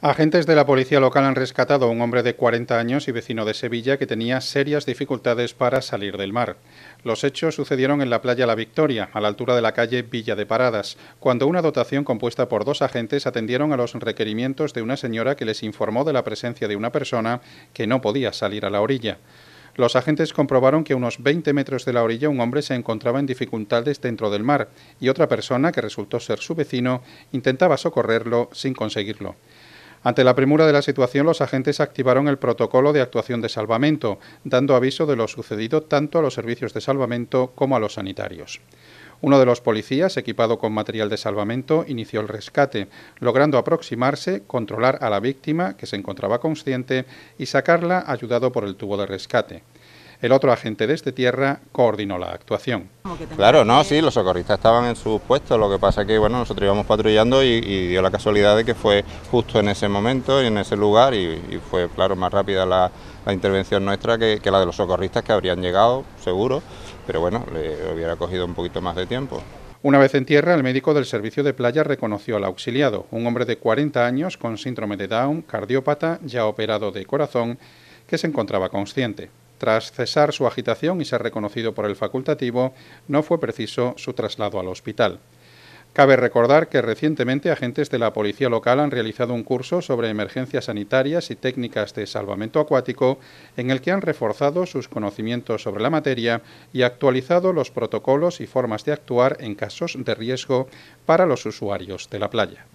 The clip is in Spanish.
Agentes de la policía local han rescatado a un hombre de 40 años y vecino de Sevilla que tenía serias dificultades para salir del mar. Los hechos sucedieron en la playa La Victoria, a la altura de la calle Villa de Paradas, cuando una dotación compuesta por dos agentes atendieron a los requerimientos de una señora que les informó de la presencia de una persona que no podía salir a la orilla. Los agentes comprobaron que unos 20 metros de la orilla un hombre se encontraba en dificultades dentro del mar y otra persona, que resultó ser su vecino, intentaba socorrerlo sin conseguirlo. Ante la premura de la situación, los agentes activaron el protocolo de actuación de salvamento, dando aviso de lo sucedido tanto a los servicios de salvamento como a los sanitarios. Uno de los policías, equipado con material de salvamento, inició el rescate, logrando aproximarse, controlar a la víctima, que se encontraba consciente, y sacarla ayudado por el tubo de rescate. El otro agente de este tierra coordinó la actuación. Claro, no, sí, los socorristas estaban en sus puestos, lo que pasa que bueno, nosotros íbamos patrullando y, dio la casualidad de que fue justo en ese momento y en ese lugar y, fue, claro, más rápida la, intervención nuestra que, que, la de los socorristas que habrían llegado, seguro, pero bueno, le hubiera cogido un poquito más de tiempo. Una vez en tierra, el médico del servicio de playa reconoció al auxiliado, un hombre de 40 años con síndrome de Down, cardiópata, ya operado de corazón, que se encontraba consciente. Tras cesar su agitación y ser reconocido por el facultativo, no fue preciso su traslado al hospital. Cabe recordar que recientemente agentes de la policía local han realizado un curso sobre emergencias sanitarias y técnicas de salvamento acuático en el que han reforzado sus conocimientos sobre la materia y actualizado los protocolos y formas de actuar en casos de riesgo para los usuarios de la playa.